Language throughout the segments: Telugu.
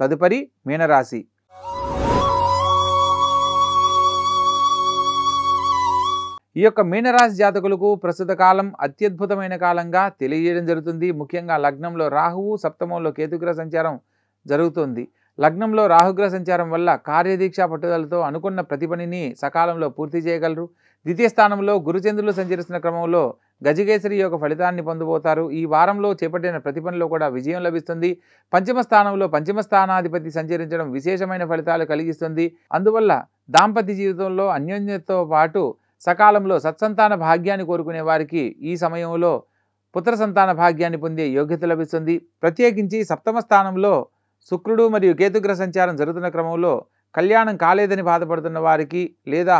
తదుపరి మీనరాశి ఈ యొక్క మీనరాశి జాతకులకు ప్రస్తుత కాలం అత్యద్భుతమైన కాలంగా తెలియజేయడం జరుగుతుంది ముఖ్యంగా లగ్నంలో రాహువు సప్తమంలో కేతుగ్రహ సంచారం జరుగుతుంది లగ్నంలో రాహుగ్రహ సంచారం వల్ల కార్యదీక్షా పట్టుదలతో అనుకున్న ప్రతి పనిని సకాలంలో పూర్తి చేయగలరు ద్వితీయ స్థానంలో గురుచంద్రులు సంచరిస్తున్న క్రమంలో గజకేసరి యొక్క ఫలితాన్ని పొందబోతారు ఈ వారంలో చేపట్టిన ప్రతి పనిలో కూడా విజయం లభిస్తుంది పంచమ స్థానంలో పంచమ స్థానాధిపతి సంచరించడం విశేషమైన ఫలితాలు కలిగిస్తుంది అందువల్ల దాంపత్య జీవితంలో అన్యోన్యతతో పాటు సకాలంలో సత్సంతాన భాగ్యాన్ని కోరుకునే వారికి ఈ సమయంలో పుత్ర సంతాన భాగ్యాన్ని పొందే యోగ్యత లభిస్తుంది ప్రత్యేకించి సప్తమ స్థానంలో శుక్రుడు మరియు కేతుగ్ర సంచారం జరుగుతున్న క్రమంలో కళ్యాణం కాలేదని బాధపడుతున్న వారికి లేదా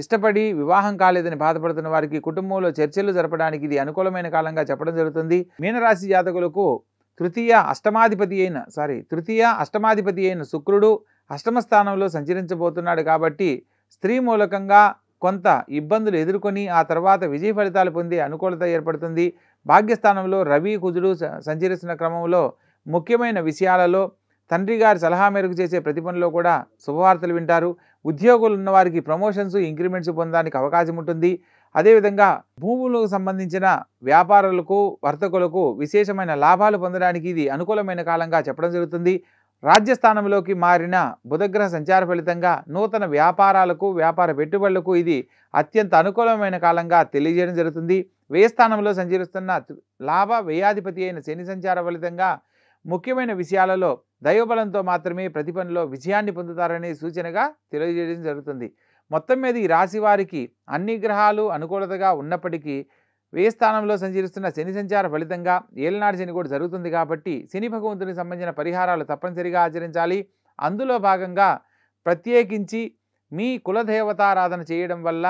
ఇష్టపడి వివాహం కాలేదని బాధపడుతున్న వారికి కుటుంబంలో చర్చలు జరపడానికి ఇది అనుకూలమైన కాలంగా చెప్పడం జరుగుతుంది మీనరాశి జాతకులకు తృతీయ అష్టమాధిపతి అయిన సారీ తృతీయ అష్టమాధిపతి అయిన శుక్రుడు అష్టమ స్థానంలో సంచరించబోతున్నాడు కాబట్టి స్త్రీ మూలకంగా కొంత ఇబ్బందులు ఎదుర్కొని ఆ తర్వాత విజయ ఫలితాలు పొందే అనుకూలత ఏర్పడుతుంది భాగ్యస్థానంలో రవి కుజుడు సంచరిస్తున్న క్రమంలో ముఖ్యమైన విషయాలలో తండ్రి గారి సలహా మేరకు చేసే ప్రతి పనిలో కూడా శుభవార్తలు వింటారు ఉద్యోగులు ఉన్నవారికి ప్రమోషన్స్ ఇంక్రిమెంట్స్ పొందడానికి అవకాశం ఉంటుంది అదేవిధంగా భూములకు సంబంధించిన వ్యాపారులకు వర్తకులకు విశేషమైన లాభాలు పొందడానికి ఇది అనుకూలమైన కాలంగా చెప్పడం జరుగుతుంది రాజ్యస్థానంలోకి మారిన బుధగ్రహ సంచార ఫలితంగా నూతన వ్యాపారాలకు వ్యాపార పెట్టుబడులకు ఇది అత్యంత అనుకూలమైన కాలంగా తెలియజేయడం జరుగుతుంది వ్యయస్థానంలో సంచరిస్తున్న లాభ వ్యయాధిపతి అయిన శని సంచార ఫలితంగా ముఖ్యమైన విషయాలలో దైవబలంతో మాత్రమే ప్రతి పనిలో విజయాన్ని పొందుతారనే సూచనగా తెలియజేయడం జరుగుతుంది మొత్తం మీద ఈ రాశి వారికి అన్ని గ్రహాలు అనుకూలతగా ఉన్నప్పటికీ వే స్థానంలో సంచరిస్తున్న శని సంచార ఫలితంగా ఏలనాడు శని కూడా జరుగుతుంది కాబట్టి శని భగవంతునికి సంబంధించిన పరిహారాలు తప్పనిసరిగా ఆచరించాలి అందులో భాగంగా ప్రత్యేకించి మీ కులదేవతారాధన చేయడం వల్ల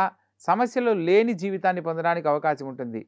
సమస్యలు లేని జీవితాన్ని పొందడానికి అవకాశం ఉంటుంది